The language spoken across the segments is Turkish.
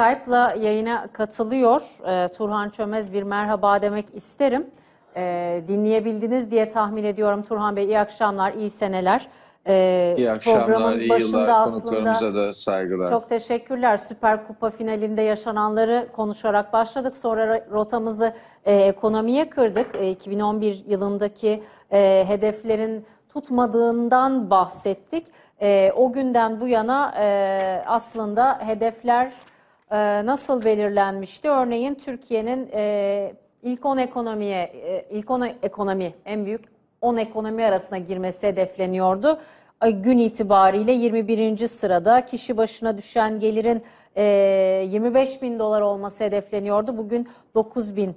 Skype'la yayına katılıyor. E, Turhan Çömez bir merhaba demek isterim. E, dinleyebildiniz diye tahmin ediyorum Turhan Bey. iyi akşamlar, iyi seneler. E, iyi akşamlar, programın iyi başında yıllar. Aslında, Konuklarımıza da saygılar. Çok teşekkürler. Süper Kupa finalinde yaşananları konuşarak başladık. Sonra rotamızı e, ekonomiye kırdık. E, 2011 yılındaki e, hedeflerin tutmadığından bahsettik. E, o günden bu yana e, aslında hedefler ee, nasıl belirlenmişti? Örneğin Türkiye'nin e, ilk 10 ekonomiye, e, ilk 10 ekonomi en büyük 10 ekonomi arasına girmesi hedefleniyordu. Gün itibariyle 21. sırada kişi başına düşen gelirin 25 e, bin dolar olması hedefleniyordu. Bugün 9 bin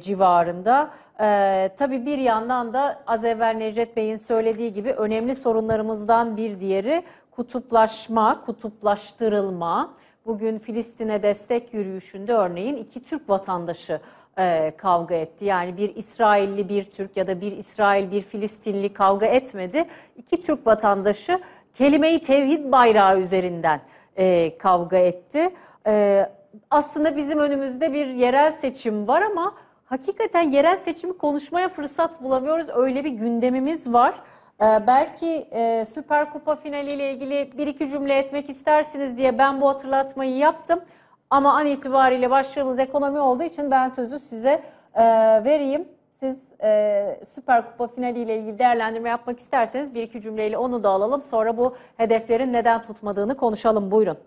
civarında. E, tabii bir yandan da az evvel Necdet Bey'in söylediği gibi önemli sorunlarımızdan bir diğeri kutuplaşma, kutuplaştırılma. Bugün Filistin'e destek yürüyüşünde örneğin iki Türk vatandaşı e, kavga etti. Yani bir İsrailli bir Türk ya da bir İsrail bir Filistinli kavga etmedi. İki Türk vatandaşı kelimeyi tevhid bayrağı üzerinden e, kavga etti. E, aslında bizim önümüzde bir yerel seçim var ama hakikaten yerel seçimi konuşmaya fırsat bulamıyoruz. Öyle bir gündemimiz var. Ee, belki e, Süper Kupa finaliyle ilgili bir iki cümle etmek istersiniz diye ben bu hatırlatmayı yaptım. Ama an itibariyle başlığımız ekonomi olduğu için ben sözü size e, vereyim. Siz e, Süper Kupa finaliyle ilgili değerlendirme yapmak isterseniz bir iki cümleyle onu da alalım. Sonra bu hedeflerin neden tutmadığını konuşalım. Buyurun.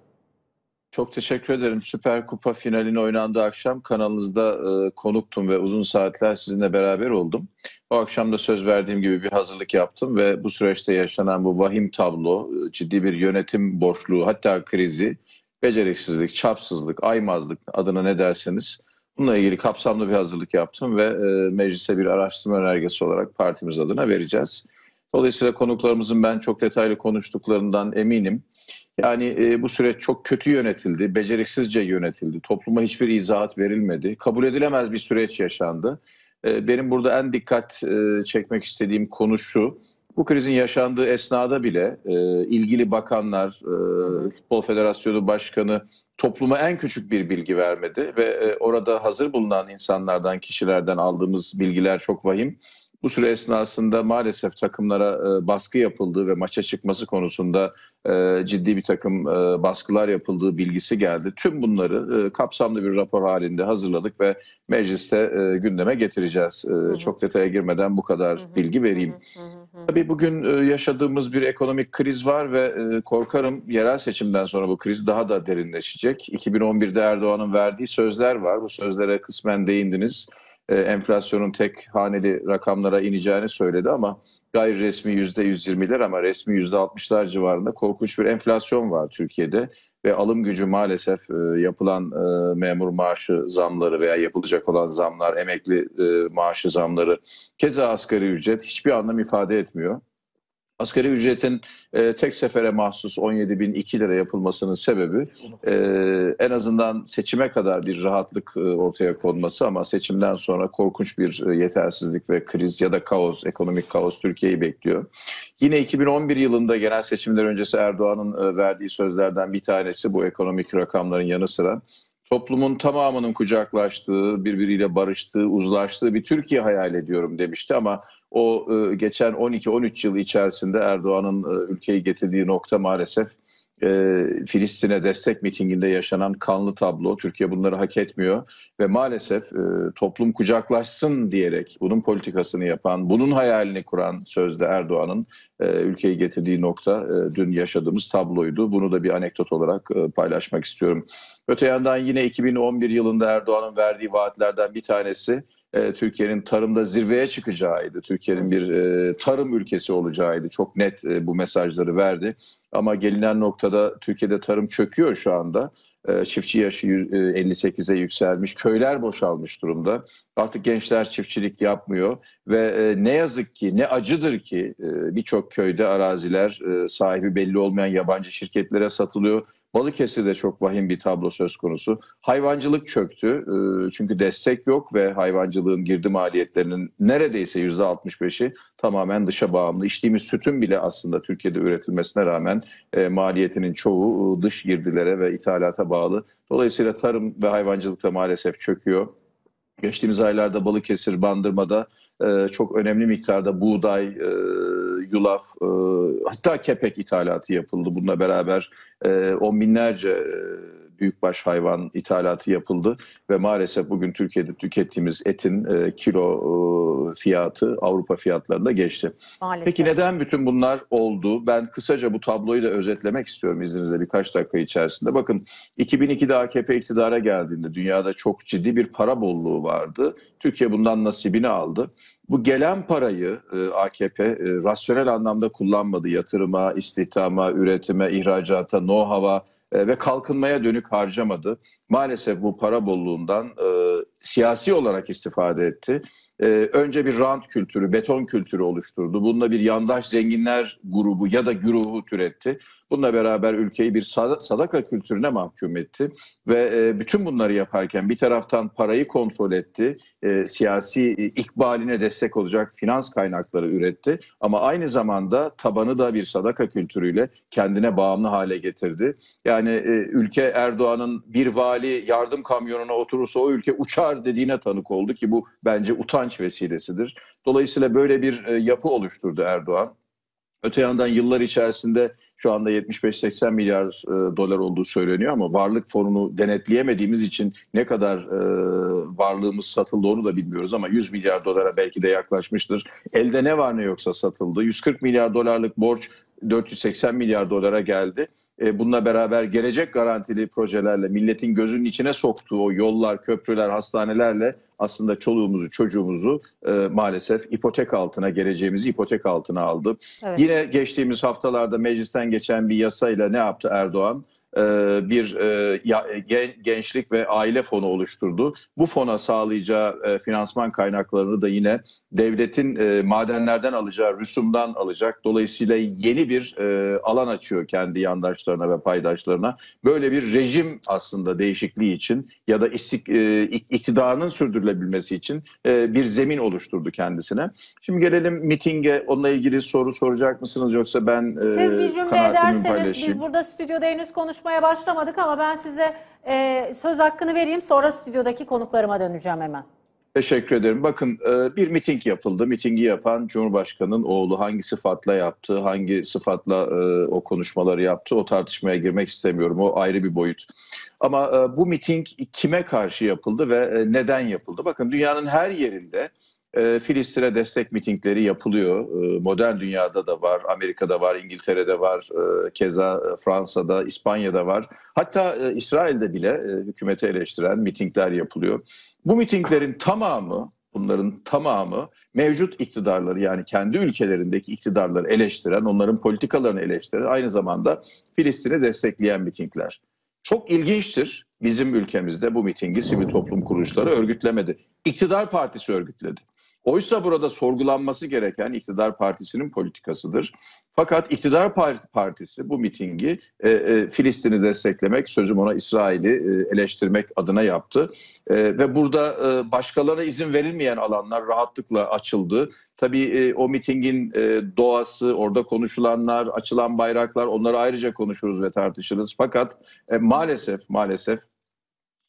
Çok teşekkür ederim. Süper Kupa finalini oynandığı akşam kanalınızda e, konuktum ve uzun saatler sizinle beraber oldum. O akşam da söz verdiğim gibi bir hazırlık yaptım ve bu süreçte yaşanan bu vahim tablo, e, ciddi bir yönetim boşluğu hatta krizi, beceriksizlik, çapsızlık, aymazlık adına ne derseniz bununla ilgili kapsamlı bir hazırlık yaptım ve e, meclise bir araştırma önergesi olarak partimiz adına vereceğiz. Dolayısıyla konuklarımızın ben çok detaylı konuştuklarından eminim. Yani e, bu süreç çok kötü yönetildi, beceriksizce yönetildi. Topluma hiçbir izahat verilmedi. Kabul edilemez bir süreç yaşandı. E, benim burada en dikkat e, çekmek istediğim konu şu. Bu krizin yaşandığı esnada bile e, ilgili bakanlar, e, Futbol Federasyonu Başkanı topluma en küçük bir bilgi vermedi ve e, orada hazır bulunan insanlardan, kişilerden aldığımız bilgiler çok vahim. Bu süre esnasında maalesef takımlara e, baskı yapıldığı ve maça çıkması konusunda e, ciddi bir takım e, baskılar yapıldığı bilgisi geldi. Tüm bunları kapsamlı bir rapor halinde hazırladık ve mecliste gündeme getireceğiz. Çok detaya girmeden bu kadar bilgi vereyim. Tabii bugün yaşadığımız bir ekonomik kriz var ve korkarım yerel seçimden sonra bu kriz daha da derinleşecek. 2011'de Erdoğan'ın verdiği sözler var. Bu sözlere kısmen değindiniz e, enflasyonun tek haneli rakamlara ineceğini söyledi ama gayri resmi %120'ler ama resmi %60'lar civarında korkunç bir enflasyon var Türkiye'de ve alım gücü maalesef e, yapılan e, memur maaşı zamları veya yapılacak olan zamlar, emekli e, maaşı zamları, keza asgari ücret hiçbir anlam ifade etmiyor. Asgari ücretin e, tek sefere mahsus 17.002 lira yapılmasının sebebi e, en azından seçime kadar bir rahatlık e, ortaya konması ama seçimden sonra korkunç bir e, yetersizlik ve kriz ya da kaos, ekonomik kaos Türkiye'yi bekliyor. Yine 2011 yılında genel seçimler öncesi Erdoğan'ın e, verdiği sözlerden bir tanesi bu ekonomik rakamların yanı sıra toplumun tamamının kucaklaştığı, birbiriyle barıştığı, uzlaştığı bir Türkiye hayal ediyorum demişti ama o e, geçen 12-13 yıl içerisinde Erdoğan'ın e, ülkeyi getirdiği nokta maalesef e, Filistin'e destek mitinginde yaşanan kanlı tablo. Türkiye bunları hak etmiyor ve maalesef toplum kucaklaşsın diyerek bunun politikasını yapan, bunun hayalini kuran sözde Erdoğan'ın ülkeyi getirdiği nokta dün yaşadığımız tabloydu. Bunu da bir anekdot olarak paylaşmak istiyorum. Öte yandan yine 2011 yılında Erdoğan'ın verdiği vaatlerden bir tanesi e, Türkiye'nin tarımda zirveye çıkacağıydı. Türkiye'nin bir e, tarım ülkesi olacağıydı. Çok net e, bu mesajları verdi. Ama gelinen noktada Türkiye'de tarım çöküyor şu anda. Ee, çiftçi yaşı 58'e yükselmiş, köyler boşalmış durumda. Artık gençler çiftçilik yapmıyor ve e, ne yazık ki, ne acıdır ki e, birçok köyde araziler e, sahibi belli olmayan yabancı şirketlere satılıyor. de çok vahim bir tablo söz konusu. Hayvancılık çöktü çünkü destek yok ve hayvancılığın girdi maliyetlerinin neredeyse %65'i tamamen dışa bağımlı. İçtiğimiz sütün bile aslında Türkiye'de üretilmesine rağmen maliyetinin çoğu dış girdilere ve ithalata bağlı. Dolayısıyla tarım ve hayvancılık da maalesef çöküyor. Geçtiğimiz aylarda Balıkesir, Bandırma'da e, çok önemli miktarda buğday, e, yulaf, e, hatta kepek ithalatı yapıldı. Bununla beraber e, on binlerce e, büyükbaş hayvan ithalatı yapıldı ve maalesef bugün Türkiye'de tükettiğimiz etin e, kilo e, fiyatı Avrupa fiyatlarında geçti. Maalesef. Peki neden bütün bunlar oldu? Ben kısaca bu tabloyu da özetlemek istiyorum izninizle birkaç dakika içerisinde. Bakın 2002'de AKP iktidara geldiğinde dünyada çok ciddi bir para bolluğu vardı. Türkiye bundan nasibini aldı bu gelen parayı e, AKP e, rasyonel anlamda kullanmadı. Yatırıma, istihdama, üretime, ihracata, nohava e, ve kalkınmaya dönük harcamadı. Maalesef bu para bolluğundan e, siyasi olarak istifade etti. önce bir rant kültürü, beton kültürü oluşturdu. Bununla bir yandaş zenginler grubu ya da güruhu türetti. Bununla beraber ülkeyi bir sadaka kültürüne mahkum etti ve e, bütün bunları yaparken bir taraftan parayı kontrol etti, e, siyasi e, ikbaline destek olacak finans kaynakları üretti ama aynı zamanda tabanı da bir sadaka kültürüyle kendine bağımlı hale getirdi. Yani ülke Erdoğan'ın bir vali yardım kamyonuna oturursa o ülke uçar dediğine tanık oldu ki bu bence utanç vesilesidir. Dolayısıyla böyle bir yapı oluşturdu Erdoğan. Öte yandan yıllar içerisinde şu anda 75-80 milyar e, dolar olduğu söyleniyor ama varlık fonunu denetleyemediğimiz için ne kadar e, varlığımız satıldı onu da bilmiyoruz ama 100 milyar dolara belki de yaklaşmıştır. Elde ne var ne yoksa satıldı. 140 milyar dolarlık borç 480 milyar dolara geldi e, bununla beraber gelecek garantili projelerle milletin gözünün içine soktuğu o yollar, köprüler, hastanelerle aslında çoluğumuzu, çocuğumuzu e, maalesef ipotek altına, geleceğimizi ipotek altına aldı. Evet. Yine geçtiğimiz haftalarda meclisten geçen bir yasayla ne yaptı Erdoğan? E, bir e, e, gençlik ve aile fonu oluşturdu. Bu fona sağlayacağı finansman kaynaklarını da yine devletin madenlerden alacağı rüsumdan alacak. Dolayısıyla yeni bir alan açıyor kendi yandaşlarına ve paydaşlarına. Böyle bir rejim aslında değişikliği için ya da iktidarının sürdürülebilmesi için bir zemin oluşturdu kendisine. Şimdi gelelim mitinge. Onunla ilgili soru soracak mısınız yoksa ben Siz bir cümle ederseniz paylaşayım. biz burada stüdyoda henüz konuşmadık konuşmaya başlamadık ama ben size e, söz hakkını vereyim sonra stüdyodaki konuklarıma döneceğim hemen. Teşekkür ederim. Bakın e, bir miting yapıldı. Mitingi yapan Cumhurbaşkanı'nın oğlu hangi sıfatla yaptı, hangi sıfatla e, o konuşmaları yaptı o tartışmaya girmek istemiyorum. O ayrı bir boyut. Ama e, bu miting kime karşı yapıldı ve neden yapıldı? Bakın dünyanın her yerinde e, Filistin'e destek mitingleri yapılıyor. Ee, modern dünyada da var, Amerika'da var, İngiltere'de var, e, keza e, Fransa'da, İspanya'da var. Hatta e, İsrail'de bile hükümeti eleştiren mitingler yapılıyor. Bu mitinglerin tamamı, bunların tamamı mevcut iktidarları yani kendi ülkelerindeki iktidarları eleştiren, onların politikalarını eleştiren, aynı zamanda Filistin'i destekleyen mitingler. Çok ilginçtir bizim ülkemizde bu mitingi sivil toplum kuruluşları örgütlemedi. İktidar partisi örgütledi. Oysa burada sorgulanması gereken iktidar partisinin politikasıdır. Fakat iktidar partisi bu mitingi e, e, Filistin'i desteklemek, sözüm ona İsrail'i e, eleştirmek adına yaptı. E, ve burada e, başkalarına izin verilmeyen alanlar rahatlıkla açıldı. Tabii e, o mitingin e, doğası, orada konuşulanlar, açılan bayraklar onları ayrıca konuşuruz ve tartışırız. Fakat e, maalesef maalesef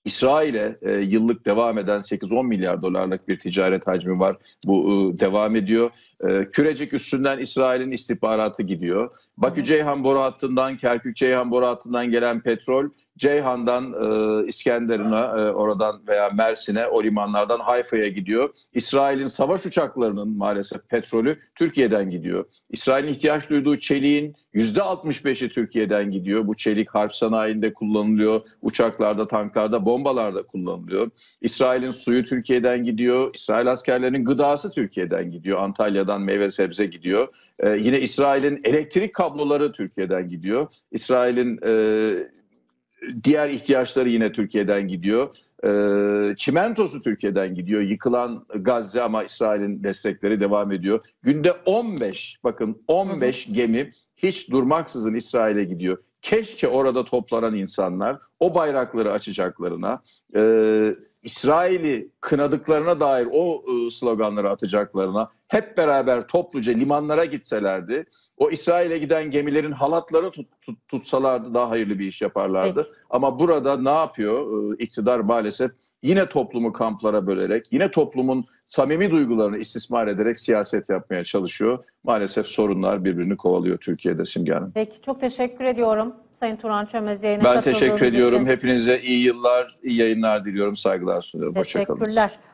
İsrail'e e, yıllık devam eden 8-10 milyar dolarlık bir ticaret hacmi var. Bu e, devam ediyor. E, Kürecik üstünden İsrail'in istihbaratı gidiyor. Bakü Ceyhan boru hattından, Kerkük Ceyhan boru hattından gelen petrol Ceyhan'dan e, İskenderun'a e, oradan veya Mersin'e o limanlardan Hayfa'ya gidiyor. İsrail'in savaş uçaklarının maalesef petrolü Türkiye'den gidiyor. İsrail'in ihtiyaç duyduğu çeliğin %65'i Türkiye'den gidiyor. Bu çelik harp sanayinde kullanılıyor. Uçaklarda, tanklarda, bombalarda kullanılıyor. İsrail'in suyu Türkiye'den gidiyor. İsrail askerlerinin gıdası Türkiye'den gidiyor. Antalya'dan meyve sebze gidiyor. Ee, yine İsrail'in elektrik kabloları Türkiye'den gidiyor. İsrail'in e, Diğer ihtiyaçları yine Türkiye'den gidiyor. E, çimentosu Türkiye'den gidiyor. Yıkılan Gazze ama İsrail'in destekleri devam ediyor. Günde 15 bakın 15 gemi hiç durmaksızın İsrail'e gidiyor. Keşke orada toplanan insanlar o bayrakları açacaklarına, e, İsrail'i kınadıklarına dair o e, sloganları atacaklarına hep beraber topluca limanlara gitselerdi o İsrail'e giden gemilerin halatları tut, tut, tutsalardı daha hayırlı bir iş yaparlardı. Evet. Ama burada ne yapıyor ee, iktidar maalesef? Yine toplumu kamplara bölerek, yine toplumun samimi duygularını istismar ederek siyaset yapmaya çalışıyor. Maalesef sorunlar birbirini kovalıyor Türkiye'de Simge Hanım. Peki çok teşekkür ediyorum Sayın Turan Çömez yayına Ben teşekkür ediyorum. Için. Hepinize iyi yıllar, iyi yayınlar diliyorum. Saygılar sunuyorum. Teşekkürler. Hoşçakalın.